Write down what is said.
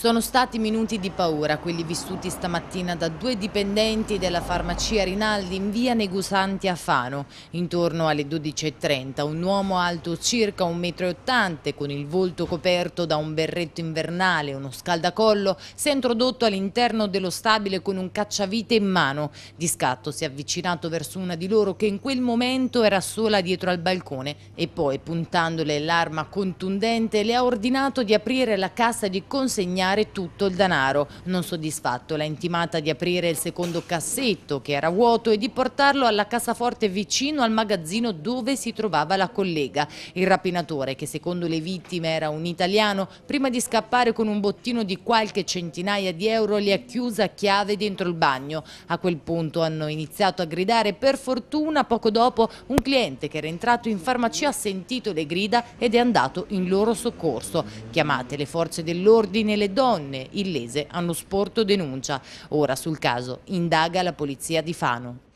Sono stati minuti di paura quelli vissuti stamattina da due dipendenti della farmacia Rinaldi in via Negusanti a Fano. Intorno alle 12.30 un uomo alto circa 1,80 m con il volto coperto da un berretto invernale e uno scaldacollo si è introdotto all'interno dello stabile con un cacciavite in mano. Di scatto si è avvicinato verso una di loro che in quel momento era sola dietro al balcone e poi puntandole l'arma contundente le ha ordinato di aprire la cassa di consegnamento guadagnare tutto il denaro. Non soddisfatto, l'ha intimata di aprire il secondo cassetto, che era vuoto, e di portarlo alla cassaforte vicino al magazzino dove si trovava la collega. Il rapinatore, che secondo le vittime era un italiano, prima di scappare con un bottino di qualche centinaia di euro li ha chiusa a chiave dentro il bagno. A quel punto hanno iniziato a gridare. Per fortuna, poco dopo, un cliente che era entrato in farmacia ha sentito le grida ed è andato in loro soccorso. Chiamate le forze dell'ordine le donne donne illese hanno sporto denuncia. Ora sul caso indaga la polizia di Fano.